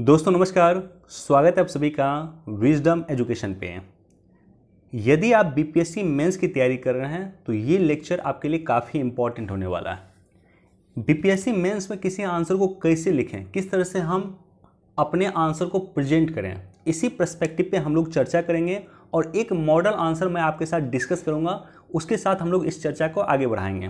दोस्तों नमस्कार स्वागत है आप सभी का विजडम एजुकेशन पे यदि आप बीपीएससी मेंस की तैयारी कर रहे हैं तो ये लेक्चर आपके लिए काफ़ी इम्पोर्टेंट होने वाला है बीपीएससी मेंस में किसी आंसर को कैसे लिखें किस तरह से हम अपने आंसर को प्रेजेंट करें इसी प्रस्पेक्टिव पे हम लोग चर्चा करेंगे और एक मॉडल आंसर मैं आपके साथ डिस्कस करूँगा उसके साथ हम लोग इस चर्चा को आगे बढ़ाएंगे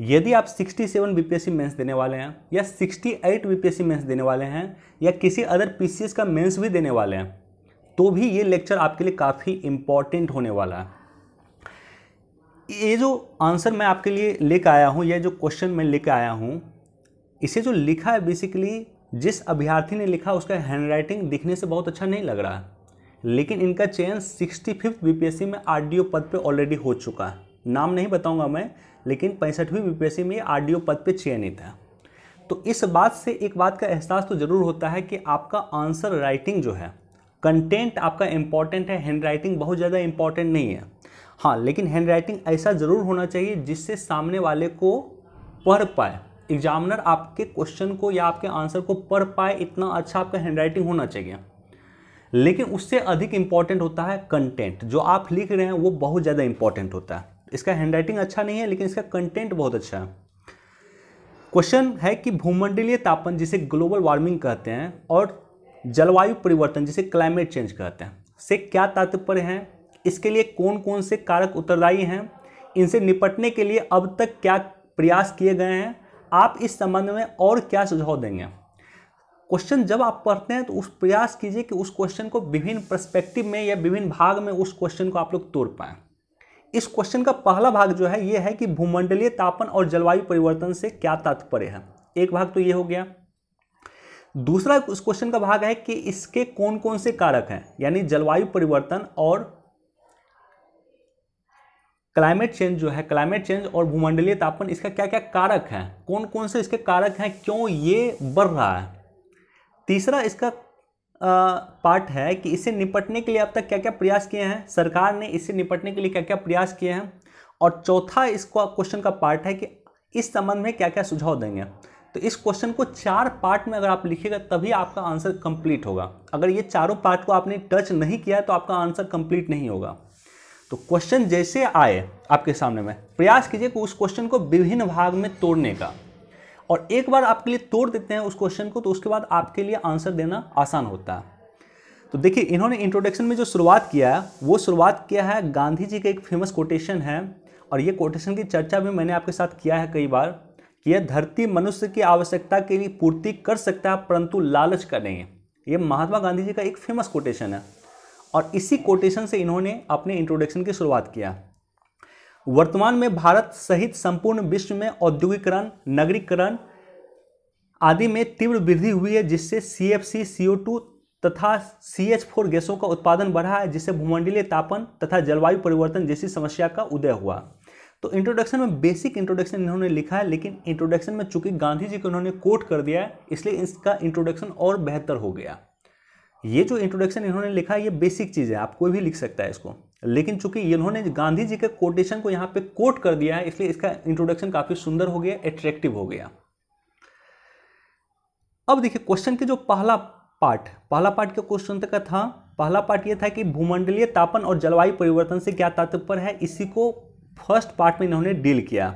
यदि आप 67 बी मेंस देने वाले हैं या 68 बी मेंस देने वाले हैं या किसी अदर पी का मेंस भी देने वाले हैं तो भी ये लेक्चर आपके लिए काफ़ी इम्पॉर्टेंट होने वाला है ये जो आंसर मैं आपके लिए लेकर आया हूँ या जो क्वेश्चन मैं लेकर आया हूँ इसे जो लिखा है बेसिकली जिस अभ्यर्थी ने लिखा उसका हैंडराइटिंग दिखने से बहुत अच्छा नहीं लग रहा है लेकिन इनका चयन सिक्सटी फिफ्थ में आर पद पर ऑलरेडी हो चुका है नाम नहीं बताऊंगा मैं लेकिन पैंसठवीं यूपीएससी में आर पद पर चयनित है तो इस बात से एक बात का एहसास तो ज़रूर होता है कि आपका आंसर राइटिंग जो है कंटेंट आपका इम्पॉर्टेंट है हैंड राइटिंग बहुत ज़्यादा इम्पॉर्टेंट नहीं है हाँ लेकिन हैंड राइटिंग ऐसा ज़रूर होना चाहिए जिससे सामने वाले को पढ़ पाए एग्जामिनर आपके क्वेश्चन को या आपके आंसर को पढ़ पाए इतना अच्छा आपका हैंड राइटिंग होना चाहिए लेकिन उससे अधिक इम्पॉर्टेंट होता है कंटेंट जो आप लिख रहे हैं वो बहुत ज़्यादा इम्पॉर्टेंट होता है इसका हैंडराइटिंग अच्छा नहीं है लेकिन इसका कंटेंट बहुत अच्छा है क्वेश्चन है कि भूमंडलीय तापन जिसे ग्लोबल वार्मिंग कहते हैं और जलवायु परिवर्तन जिसे क्लाइमेट चेंज कहते हैं से क्या तात्पर्य हैं इसके लिए कौन कौन से कारक उत्तरदायी हैं इनसे निपटने के लिए अब तक क्या प्रयास किए गए हैं आप इस संबंध में और क्या सुझाव देंगे क्वेश्चन जब आप पढ़ते हैं तो उस प्रयास कीजिए कि उस क्वेश्चन को विभिन्न परस्पेक्टिव में या विभिन्न भाग में उस क्वेश्चन को आप लोग तोड़ पाएँ इस क्वेश्चन का पहला भाग जो है ये है कि भूमंडलीय तापन और जलवायु परिवर्तन से क्या तात्पर्य है एक भाग तो ये हो गया दूसरा उस क्वेश्चन का भाग है कि इसके कौन कौन से कारक हैं यानी जलवायु परिवर्तन और क्लाइमेट चेंज जो है क्लाइमेट चेंज और भूमंडलीय तापन इसका क्या क्या कारक है कौन कौन से इसके कारक हैं क्यों ये बढ़ रहा है तीसरा इसका पार्ट है कि इससे निपटने के लिए अब तक क्या क्या प्रयास किए हैं सरकार ने इससे निपटने के लिए क्या क्या प्रयास किए हैं और चौथा इसको क्वेश्चन का पार्ट है कि इस संबंध में क्या क्या सुझाव देंगे तो इस क्वेश्चन को चार पार्ट में अगर आप लिखिएगा तभी आपका आंसर कंप्लीट होगा अगर ये चारों पार्ट को आपने टच नहीं किया तो आपका आंसर कंप्लीट नहीं होगा तो क्वेश्चन जैसे आए आपके सामने में प्रयास कीजिए कि उस क्वेश्चन को विभिन्न भाग में तोड़ने का और एक बार आपके लिए तोड़ देते हैं उस क्वेश्चन को तो उसके बाद आपके लिए आंसर देना आसान होता है तो देखिए इन्होंने इंट्रोडक्शन में जो शुरुआत किया है वो शुरुआत किया है गांधी जी का एक फेमस कोटेशन है और ये कोटेशन की चर्चा भी मैंने आपके साथ किया है कई बार कि यह धरती मनुष्य की आवश्यकता के लिए पूर्ति कर सकता है परंतु लालच का नहीं ये महात्मा गांधी जी का एक फेमस कोटेशन है और इसी कोटेशन से इन्होंने अपने इंट्रोडक्शन की शुरुआत किया वर्तमान में भारत सहित संपूर्ण विश्व में औद्योगिकरण नगरीकरण आदि में तीव्र वृद्धि हुई है जिससे सी एफ सी सी ओ टू तथा सी एच फोर गैसों का उत्पादन बढ़ा है जिससे भूमंडलीय तापन तथा जलवायु परिवर्तन जैसी समस्या का उदय हुआ तो इंट्रोडक्शन में बेसिक इंट्रोडक्शन इन्होंने लिखा है लेकिन इंट्रोडक्शन में चूंकि गांधी जी को इन्होंने कोट कर दिया है इसलिए इसका इंट्रोडक्शन और बेहतर हो गया ये जो इंट्रोडक्शन इन्होंने लिखा है ये बेसिक चीज़ है आप कोई भी लिख सकता है इसको लेकिन चूंकि इन्होंने गांधी जी के कोटेशन को यहां पे कोट कर दिया है इसलिए इसका इंट्रोडक्शन काफ़ी सुंदर हो गया एट्रेक्टिव हो गया अब देखिए क्वेश्चन के जो पहला पार्ट पहला पार्ट के क्वेश्चन का था पहला पार्ट ये था कि भूमंडलीय तापन और जलवायु परिवर्तन से क्या तात्पर्य है इसी को फर्स्ट पार्ट में इन्होंने डील किया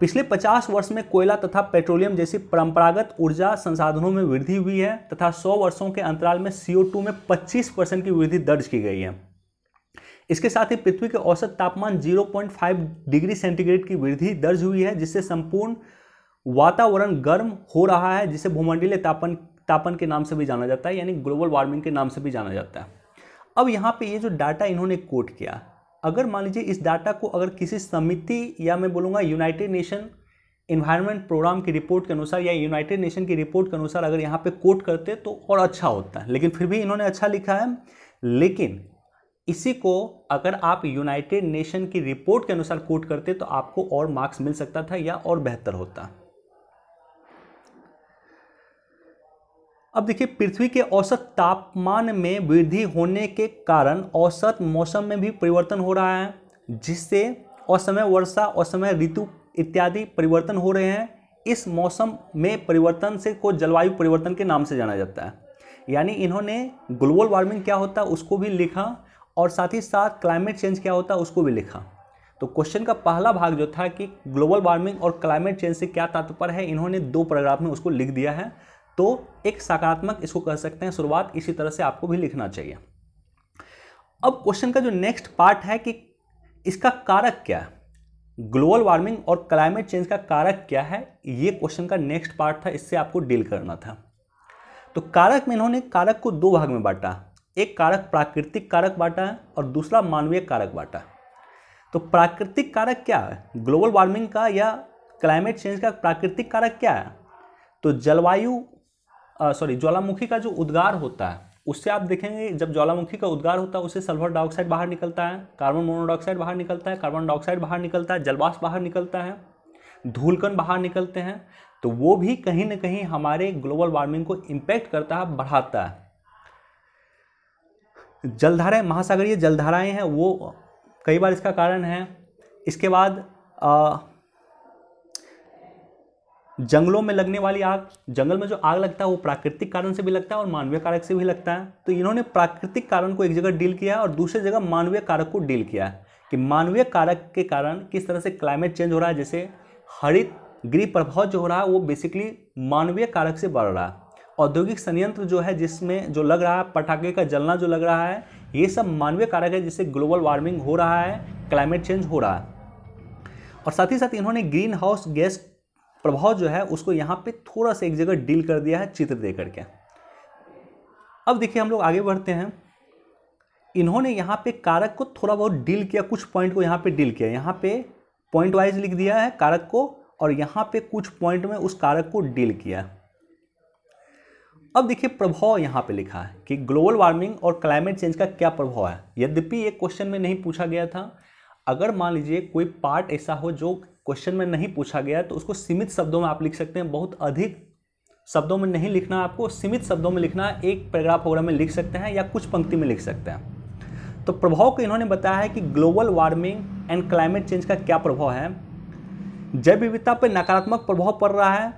पिछले 50 वर्ष में कोयला तथा पेट्रोलियम जैसी परंपरागत ऊर्जा संसाधनों में वृद्धि हुई है तथा 100 वर्षों के अंतराल में CO2 में 25 परसेंट की वृद्धि दर्ज की गई है इसके साथ ही पृथ्वी के औसत तापमान 0.5 डिग्री सेंटीग्रेड की वृद्धि दर्ज हुई है जिससे संपूर्ण वातावरण गर्म हो रहा है जिसे भूमंडलीय तापन तापन के नाम से भी जाना जाता है यानी ग्लोबल वार्मिंग के नाम से भी जाना जाता है अब यहाँ पे ये जो डाटा इन्होंने कोट किया अगर मान लीजिए इस डाटा को अगर किसी समिति या मैं बोलूँगा यूनाइटेड नेशन इन्वायरमेंट प्रोग्राम की रिपोर्ट के अनुसार या यूनाइटेड नेशन की रिपोर्ट के अनुसार अगर यहाँ पे कोट करते तो और अच्छा होता है लेकिन फिर भी इन्होंने अच्छा लिखा है लेकिन इसी को अगर आप यूनाइटेड नेशन की रिपोर्ट के अनुसार कोट करते तो आपको और मार्क्स मिल सकता था या और बेहतर होता अब देखिए पृथ्वी के औसत तापमान में वृद्धि होने के कारण औसत मौसम में भी परिवर्तन हो रहा है जिससे असमय वर्षा असमय ऋतु इत्यादि परिवर्तन हो रहे हैं इस मौसम में परिवर्तन से को जलवायु परिवर्तन के नाम से जाना जाता है यानी इन्होंने ग्लोबल वार्मिंग क्या होता है उसको भी लिखा और साथ ही साथ क्लाइमेट चेंज क्या होता है उसको भी लिखा तो क्वेश्चन का पहला भाग जो था कि ग्लोबल वार्मिंग और क्लाइमेट चेंज से क्या तात्पर्य है इन्होंने दो पैराग्राफ में उसको लिख दिया है तो एक सकारात्मक इसको कह सकते हैं शुरुआत इसी तरह से आपको भी लिखना चाहिए अब क्वेश्चन का जो नेक्स्ट पार्ट है कि इसका कारक क्या है ग्लोबल वार्मिंग और क्लाइमेट चेंज का कारक क्या है ये क्वेश्चन का नेक्स्ट पार्ट था इससे आपको डील करना था तो कारक में इन्होंने कारक को दो भाग में बांटा एक कारक प्राकृतिक कारक बांटा है और दूसरा मानवीय कारक बांटा है तो प्राकृतिक कारक क्या है ग्लोबल वार्मिंग का या क्लाइमेट चेंज का प्राकृतिक कारक क्या है तो जलवायु सॉरी ज्वालामुखी का जो उद्गार होता है उससे आप देखेंगे जब ज्वालामुखी का उद्गार होता है उससे सल्फर डाइऑक्साइड बाहर निकलता है कार्बन मोनोडॉक्साइड बाहर निकलता है कार्बन डाइऑक्साइड बाहर निकलता है जलवाष्प बाहर निकलता है धूलकन बाहर निकलते हैं तो वो भी कहीं ना कहीं हमारे ग्लोबल वार्मिंग को इम्पैक्ट करता है बढ़ाता है जलधाराएं महासागरीय जलधाराएं हैं वो कई बार इसका कारण है इसके बाद आ, जंगलों में लगने वाली आग जंगल में जो आग लगता है वो प्राकृतिक कारण से भी लगता है और मानवीय कारक से भी लगता है तो इन्होंने प्राकृतिक कारण को एक जगह डील किया है और दूसरी जगह मानवीय कारक को डील किया है कि मानवीय कारक के कारण किस तरह से क्लाइमेट चेंज हो रहा है जैसे हरित गृह प्रभाव जो हो रहा है वो बेसिकली मानवीय कारक से बढ़ रहा है औद्योगिक संयंत्र जो है जिसमें जो लग रहा है पटाखे का जलना जो लग रहा है ये सब मानवीय कारक है जिससे ग्लोबल वार्मिंग हो रहा है क्लाइमेट चेंज हो रहा है और साथ ही साथ इन्होंने ग्रीन हाउस गैस प्रभाव जो है उसको यहाँ पे थोड़ा सा एक जगह डील कर दिया है चित्र दे करके अब देखिए हम लोग आगे बढ़ते हैं इन्होंने यहाँ पे कारक को थोड़ा बहुत डील किया कुछ पॉइंट को यहाँ पे डील किया यहाँ पे पॉइंट वाइज लिख दिया है कारक को और यहाँ पे कुछ पॉइंट में उस कारक को डील किया है अब देखिए प्रभाव यहाँ पे लिखा है कि ग्लोबल वार्मिंग और क्लाइमेट चेंज का क्या प्रभाव है यद्यपि ये क्वेश्चन में नहीं पूछा गया था अगर मान लीजिए कोई पार्ट ऐसा हो जो क्वेश्चन में नहीं पूछा गया तो उसको सीमित शब्दों में आप लिख सकते हैं बहुत अधिक शब्दों में नहीं लिखना आपको सीमित शब्दों में लिखना एक पैराग्राफ वगैरह में लिख सकते हैं या कुछ पंक्ति में लिख सकते हैं तो प्रभाव को इन्होंने बताया है कि global warming and climate change का क्या प्रभाव है जैव विविधता पर नकारात्मक प्रभाव पड़ रहा है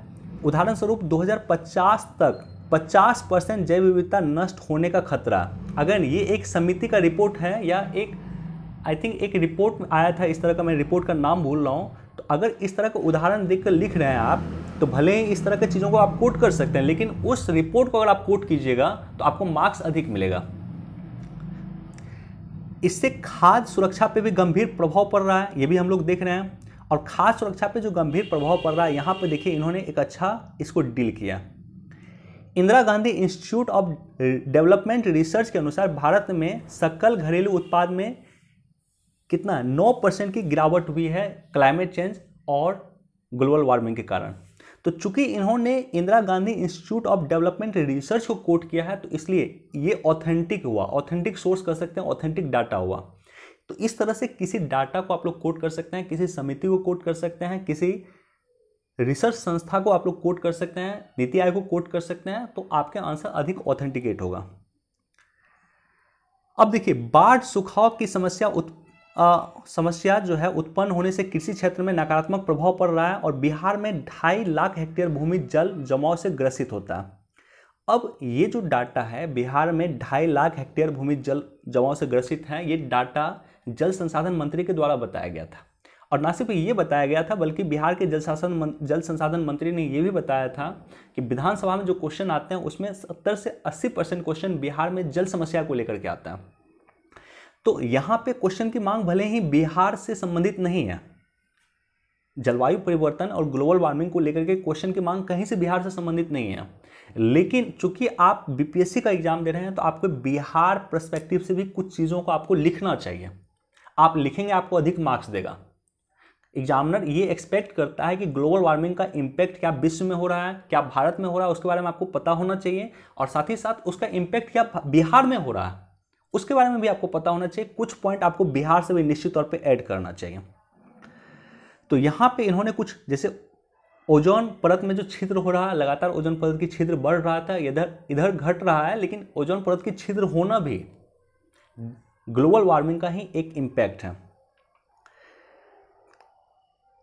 उदाहरण स्वरूप 2050 तक 50 परसेंट जैव विविधता नष्ट होने का खतरा अगर ये एक समिति का रिपोर्ट है या एक आई थिंक एक रिपोर्ट आया था इस तरह का मैं रिपोर्ट का नाम भूल रहा हूँ तो अगर इस तरह का उदाहरण देख लिख रहे हैं आप तो भले ही इस तरह की चीज़ों को आप कोट कर सकते हैं लेकिन उस रिपोर्ट को अगर आप कोट कीजिएगा तो आपको मार्क्स अधिक मिलेगा इससे खाद्य सुरक्षा पे भी गंभीर प्रभाव पड़ रहा है ये भी हम लोग देख रहे हैं और खाद्य सुरक्षा पे जो गंभीर प्रभाव पड़ रहा है यहाँ पे देखिए इन्होंने एक अच्छा इसको डील किया Indira Gandhi institute of development research के अनुसार भारत में सकल घरेलू उत्पाद में कितना नौ परसेंट की गिरावट हुई है क्लाइमेट चेंज और ग्लोबल वार्मिंग के कारण तो चूंकि इन्होंने Indira Gandhi institute of development research को कोट किया है तो इसलिए ये ऑथेंटिक हुआ ऑथेंटिक सोर्स कर सकते हैं ऑथेंटिक डाटा हुआ तो इस तरह से किसी डाटा को आप लोग कोट कर सकते हैं किसी समिति को कोट कर सकते हैं किसी रिसर्च संस्था को आप लोग कोट कर सकते हैं नीति आयोग को कोट कर सकते हैं तो आपके आंसर अधिक ऑथेंटिकेट होगा अब देखिए बाढ़ सुखाव की समस्या उत, आ, समस्या जो है उत्पन्न होने से कृषि क्षेत्र में नकारात्मक प्रभाव पड़ रहा है और बिहार में ढाई लाख हेक्टेयर भूमि जल जमाव से ग्रसित होता है अब ये जो डाटा है बिहार में ढाई लाख हेक्टेयर भूमि जल जमाव से ग्रसित है ये डाटा जल संसाधन मंत्री के द्वारा बताया गया था और ना सिर्फ ये बताया गया था बल्कि बिहार के जल शासन जल संसाधन मंत्री ने यह भी बताया था कि विधानसभा में जो क्वेश्चन आते हैं उसमें सत्तर से अस्सी परसेंट क्वेश्चन बिहार में जल समस्या को लेकर के आता है तो यहाँ पे क्वेश्चन की मांग भले ही बिहार से संबंधित नहीं है जलवायु परिवर्तन और ग्लोबल वार्मिंग को लेकर के क्वेश्चन की मांग कहीं से बिहार से संबंधित नहीं है लेकिन चूंकि आप बीपीएससी का एग्जाम दे रहे हैं तो आपको बिहार प्रस्पेक्टिव से भी कुछ चीज़ों को आपको लिखना चाहिए आप लिखेंगे आपको अधिक मार्क्स देगा एग्जामिनर ये एक्सपेक्ट करता है कि ग्लोबल वार्मिंग का इम्पैक्ट क्या विश्व में हो रहा है क्या भारत में हो रहा है उसके बारे में आपको पता होना चाहिए और साथ ही साथ उसका इम्पैक्ट क्या बिहार में हो रहा है उसके बारे में भी आपको पता होना चाहिए कुछ पॉइंट आपको बिहार से भी निश्चित तौर पर ऐड करना चाहिए तो यहाँ पर इन्होंने कुछ जैसे ओजोन परत में जो छिद्र हो रहा है लगातार ओजोन परत की छिद्र बढ़ रहा था इधर इधर घट रहा है लेकिन ओजोन परत की छिद्र होना भी ग्लोबल वार्मिंग का ही एक इम्पैक्ट है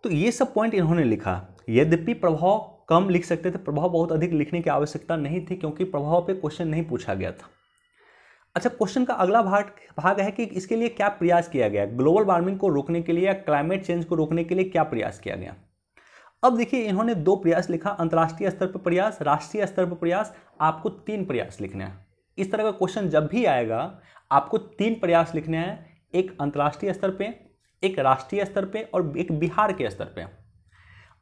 तो ये सब पॉइंट इन्होंने लिखा यद्यपि प्रभाव कम लिख सकते थे प्रभाव बहुत अधिक लिखने की आवश्यकता नहीं थी क्योंकि प्रभाव पे क्वेश्चन नहीं पूछा गया था अच्छा क्वेश्चन का अगला भाग भाग है कि इसके लिए क्या प्रयास किया गया ग्लोबल वार्मिंग को रोकने के लिए या क्लाइमेट चेंज को रोकने के लिए क्या प्रयास किया गया अब देखिए इन्होंने दो प्रयास लिखा अंतर्राष्ट्रीय स्तर पर प्रयास राष्ट्रीय स्तर पर प्रयास आपको तीन प्रयास लिखने हैं इस तरह का क्वेश्चन जब भी आएगा आपको तीन प्रयास लिखने हैं एक अंतर्राष्ट्रीय स्तर पर एक राष्ट्रीय स्तर पे और एक बिहार के स्तर पे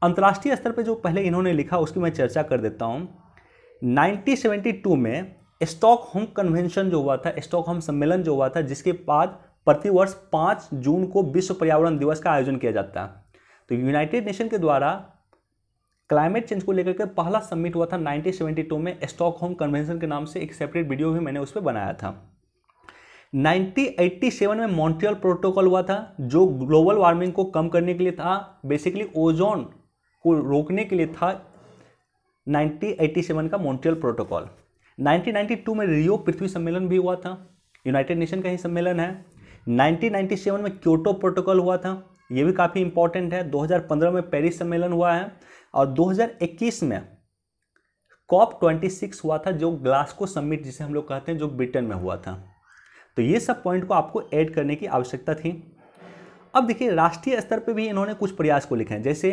अंतर्राष्ट्रीय स्तर पे जो पहले इन्होंने लिखा उसकी मैं चर्चा कर देता हूँ 1972 में स्टॉक होम कन्वेंशन जो हुआ था स्टॉक होम सम्मेलन जो हुआ था जिसके बाद प्रतिवर्ष पाँच जून को विश्व पर्यावरण दिवस का आयोजन किया जाता है तो यूनाइटेड नेशन के द्वारा क्लाइमेट चेंज को लेकर के पहला सम्मिट हुआ था 1972 में स्टॉक होम कन्वेंशन के नाम से एक सेपरेट वीडियो भी मैंने उस पर बनाया था 1987 में मॉन्ट्रियल प्रोटोकॉल हुआ था जो ग्लोबल वार्मिंग को कम करने के लिए था बेसिकली ओजोन को रोकने के लिए था 1987 का मॉन्ट्रियल प्रोटोकॉल 1992 में रियो पृथ्वी सम्मेलन भी हुआ था यूनाइटेड नेशन का ही सम्मेलन है 1997 में क्योटो प्रोटोकॉल हुआ था ये भी काफ़ी इंपॉर्टेंट है 2015 में पेरिस सम्मेलन हुआ है और 2021 में कॉप 26 हुआ था जो ग्लास्को समिट जिसे हम लोग कहते हैं जो ब्रिटेन में हुआ था तो ये सब पॉइंट को आपको ऐड करने की आवश्यकता थी अब देखिए राष्ट्रीय स्तर पर भी इन्होंने कुछ प्रयास को लिखे हैं जैसे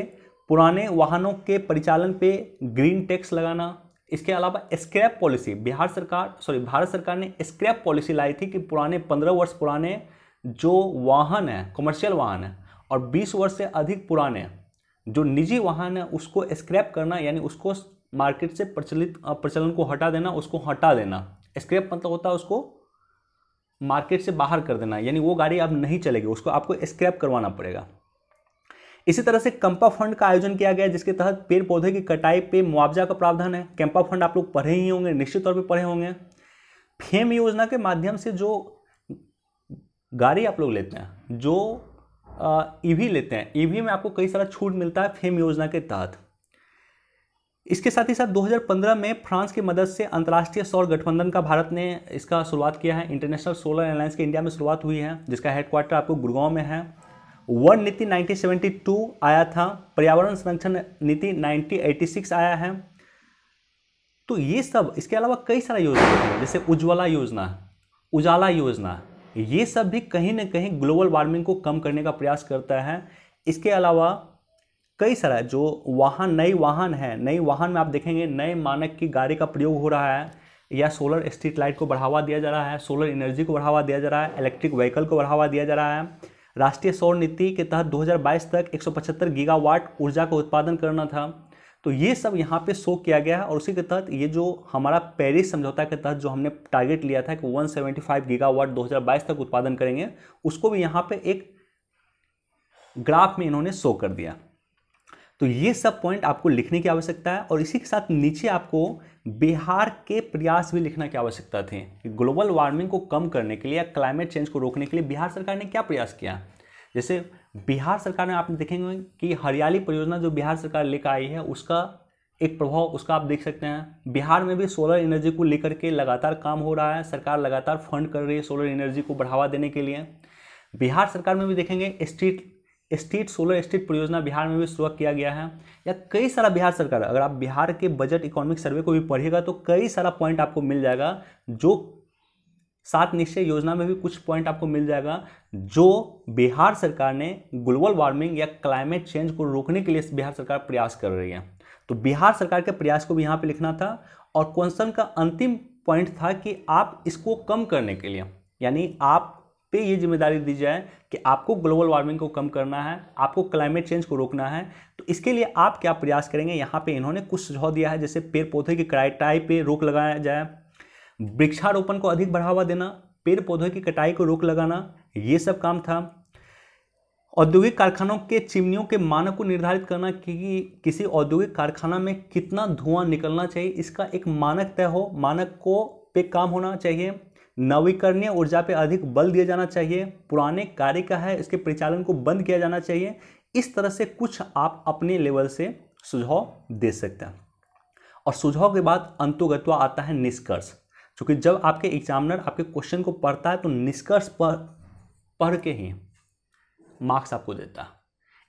पुराने वाहनों के परिचालन पे ग्रीन टैक्स लगाना इसके अलावा स्क्रैप पॉलिसी बिहार सरकार सॉरी भारत सरकार ने स्क्रैप पॉलिसी लाई थी कि पुराने पंद्रह वर्ष पुराने जो वाहन है कमर्शियल वाहन है और बीस वर्ष से अधिक पुराने जो निजी वाहन है उसको स्क्रैप करना यानी उसको मार्केट से प्रचलित प्रचलन को हटा देना उसको हटा देना स्क्रैप मतलब होता है उसको मार्केट से बाहर कर देना यानी वो गाड़ी अब नहीं चलेगी उसको आपको स्क्रैप करवाना पड़ेगा इसी तरह से कंपा फंड का आयोजन किया गया जिसके तहत पेड़ पौधे की कटाई पे मुआवजा का प्रावधान है कैंपा फंड आप लोग पढ़े ही होंगे निश्चित तौर पर पढ़े होंगे फेम योजना के माध्यम से जो गाड़ी आप लोग लेते हैं जो ईवी लेते हैं ईवी में आपको कई सारा छूट मिलता है फेम योजना के तहत इसके साथ ही साथ 2015 में फ्रांस की मदद से अंतर्राष्ट्रीय सौर गठबंधन का भारत ने इसका शुरुआत किया है इंटरनेशनल सोलर अलायंस की इंडिया में शुरुआत हुई है जिसका हेडक्वार्टर आपको गुड़गांव में है वन नीति 1972 आया था पर्यावरण संरक्षण नीति 1986 आया है तो ये सब इसके अलावा कई सारा योजना है जैसे उज्ज्वला योजना उजाला योजना ये सब भी कहीं ना कहीं ग्लोबल वार्मिंग को कम करने का प्रयास करता है इसके अलावा कई सारा जो वाहन नई वाहन है नई वाहन में आप देखेंगे नए मानक की गाड़ी का प्रयोग हो रहा है या सोलर स्ट्रीट लाइट को बढ़ावा दिया जा रहा है सोलर एनर्जी को बढ़ावा दिया जा रहा है इलेक्ट्रिक व्हीकल को बढ़ावा दिया जा रहा है राष्ट्रीय सौर नीति के तहत 2022 तक 175 गीगावाट ऊर्जा का उत्पादन करना था तो ये सब यहाँ पे शो किया गया है और उसी के तहत ये जो हमारा पेरिस समझौता के तहत जो हमने टारगेट लिया था कि 175 गीगावाट 2022 तक उत्पादन करेंगे उसको भी यहाँ पे एक ग्राफ में इन्होंने शो कर दिया तो ये सब पॉइंट आपको लिखने की आवश्यकता है और इसी के साथ नीचे आपको बिहार के प्रयास भी लिखना की आवश्यकता थी ग्लोबल वार्मिंग को कम करने के लिए या क्लाइमेट चेंज को रोकने के लिए बिहार सरकार ने क्या प्रयास किया जैसे बिहार सरकार ने आप देखेंगे कि हरियाली परियोजना जो बिहार सरकार लेकर आई है उसका एक प्रभाव उसका आप देख सकते हैं बिहार में भी सोलर एनर्जी को लेकर के लगातार काम हो रहा है सरकार लगातार फंड कर रही है सोलर एनर्जी को बढ़ावा देने के लिए बिहार सरकार में भी देखेंगे स्ट्रीट स्टेट सोलर स्टेट परियोजना बिहार में भी शुरू किया गया है या कई सारा बिहार सरकार अगर आप बिहार के बजट इकोनॉमिक सर्वे को भी पढ़िएगा तो कई सारा पॉइंट आपको मिल जाएगा जो सात निश्चय योजना में भी कुछ पॉइंट आपको मिल जाएगा जो बिहार सरकार ने ग्लोबल वार्मिंग या क्लाइमेट चेंज को रोकने के लिए बिहार सरकार प्रयास कर रही है तो बिहार सरकार के प्रयास को भी यहाँ पे लिखना था और क्वेश्चन का अंतिम पॉइंट था कि आप इसको कम करने के लिए यानी आप पे ये जिम्मेदारी दी जाए कि आपको ग्लोबल वार्मिंग को कम करना है आपको क्लाइमेट चेंज को रोकना है तो इसके लिए आप क्या प्रयास करेंगे यहाँ पे इन्होंने कुछ सुझाव दिया है जैसे पेड़ पौधे की कटाई पे रोक लगाया जाए वृक्षारोपण को अधिक बढ़ावा देना पेड़ पौधों की कटाई को रोक लगाना ये सब काम था औद्योगिक कारखानों के चिमनियों के मानक को निर्धारित करना कि किसी औद्योगिक कारखाना में कितना धुआं निकलना चाहिए इसका एक मानक तय हो मानक को पे काम होना चाहिए नवीकरणीय ऊर्जा पे अधिक बल दिया जाना चाहिए पुराने कार्य का है इसके परिचालन को बंद किया जाना चाहिए इस तरह से कुछ आप अपने लेवल से सुझाव दे सकते हैं और सुझाव के बाद अंतोगत्वा आता है निष्कर्ष क्योंकि जब आपके एग्जामिनर आपके क्वेश्चन को पढ़ता है तो निष्कर्ष पढ़ पढ़ के ही मार्क्स आपको देता है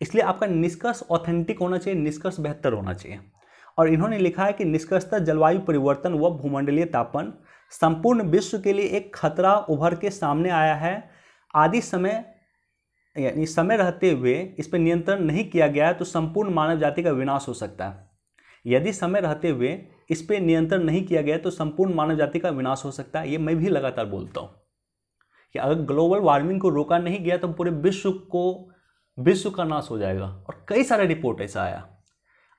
इसलिए आपका निष्कर्ष ऑथेंटिक होना चाहिए निष्कर्ष बेहतर होना चाहिए और इन्होंने लिखा है कि निष्कर्षता जलवायु परिवर्तन व भूमंडलीय तापन संपूर्ण विश्व के लिए एक खतरा उभर के सामने आया है आदि समय यानी समय रहते हुए इस पर नियंत्रण नहीं किया गया है तो संपूर्ण मानव जाति का विनाश हो सकता है यदि समय रहते हुए इस पर नियंत्रण नहीं किया गया तो संपूर्ण मानव जाति का विनाश हो सकता है ये मैं भी लगातार बोलता हूँ कि अगर ग्लोबल वार्मिंग को रोका नहीं गया तो पूरे विश्व को विश्व का नाश हो जाएगा और कई सारे रिपोर्ट ऐसा आया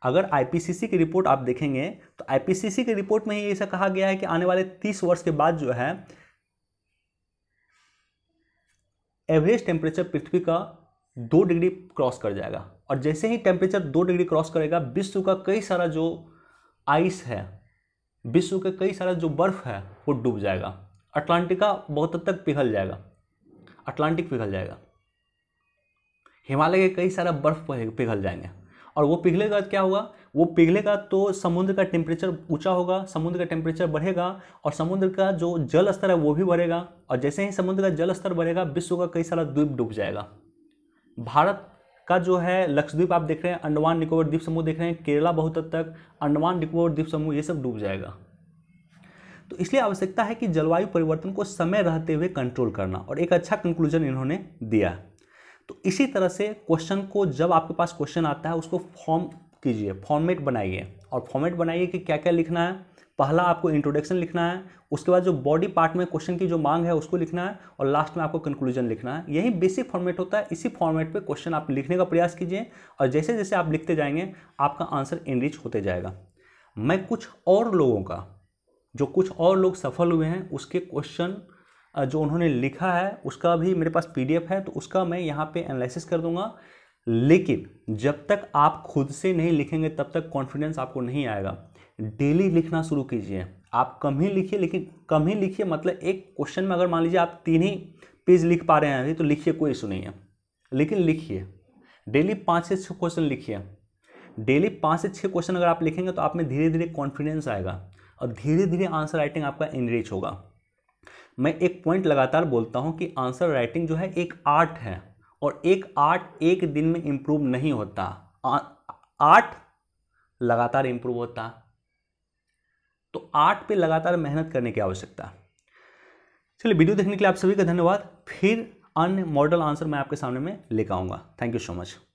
अगर आईपीसीसी की रिपोर्ट आप देखेंगे तो आईपीसीसी की रिपोर्ट में ही ऐसा कहा गया है कि आने वाले तीस वर्ष के बाद जो है एवरेज टेम्परेचर पृथ्वी का दो डिग्री क्रॉस कर जाएगा और जैसे ही टेम्परेचर दो डिग्री क्रॉस करेगा विश्व का कई सारा जो आइस है विश्व का कई सारा जो बर्फ है वो डूब जाएगा अटलांटिका बहुत हद तक पिघल जाएगा अटलांटिक पिघल जाएगा हिमालय के कई सारा बर्फ पिघल जाएंगे और वो पिघलेगा क्या होगा वो पिघलेगा तो समुद्र का टेम्परेचर ऊंचा होगा समुद्र का टेम्परेचर बढ़ेगा और समुद्र का जो जल स्तर है वो भी बढ़ेगा और जैसे ही समुद्र का जल स्तर बढ़ेगा विश्व का कई सारा द्वीप डूब जाएगा भारत का जो है लक्षद्वीप आप देख रहे हैं अंडमान निकोबार द्वीप समूह देख रहे हैं केरला बहुत हद तक अंडमान निकोबार द्वीप समूह ये सब डूब जाएगा तो इसलिए आवश्यकता है कि जलवायु परिवर्तन को समय रहते हुए कंट्रोल करना और एक अच्छा कंक्लूजन इन्होंने दिया तो इसी तरह से क्वेश्चन को जब आपके पास क्वेश्चन आता है उसको फॉर्म कीजिए फॉर्मेट बनाइए और फॉर्मेट बनाइए कि क्या क्या लिखना है पहला आपको इंट्रोडक्शन लिखना है उसके बाद जो बॉडी पार्ट में क्वेश्चन की जो मांग है उसको लिखना है और लास्ट में आपको कंक्लूजन लिखना है यही बेसिक फॉर्मेट होता है इसी फॉर्मेट पे क्वेश्चन आप लिखने का प्रयास कीजिए और जैसे जैसे आप लिखते जाएंगे आपका आंसर इनरिच होते जाएगा मैं कुछ और लोगों का जो कुछ और लोग सफल हुए हैं उसके क्वेश्चन जो उन्होंने लिखा है उसका भी मेरे पास पीडीएफ है तो उसका मैं यहाँ पे एनालिसिस कर दूंगा लेकिन जब तक आप खुद से नहीं लिखेंगे तब तक कॉन्फिडेंस आपको नहीं आएगा डेली लिखना शुरू कीजिए आप कम ही लिखिए लेकिन कम ही लिखिए मतलब एक क्वेश्चन में अगर मान लीजिए आप तीन ही पेज लिख पा रहे हैं अभी तो लिखिए कोई इशू नहीं है लेकिन लिखिए डेली पाँच से छः क्वेश्चन लिखिए डेली पाँच से छः क्वेश्चन अगर आप लिखेंगे तो आप में धीरे धीरे कॉन्फिडेंस आएगा और धीरे धीरे आंसर राइटिंग आपका इनरीच होगा मैं एक पॉइंट लगातार बोलता हूँ कि आंसर राइटिंग जो है एक आर्ट है और एक आर्ट एक दिन में इम्प्रूव नहीं होता आर्ट लगातार इम्प्रूव होता तो आर्ट पे लगातार मेहनत करने की आवश्यकता चलिए वीडियो देखने के लिए आप सभी का धन्यवाद फिर अन्य मॉडल आंसर मैं आपके सामने में लेकर आऊँगा थैंक यू सो मच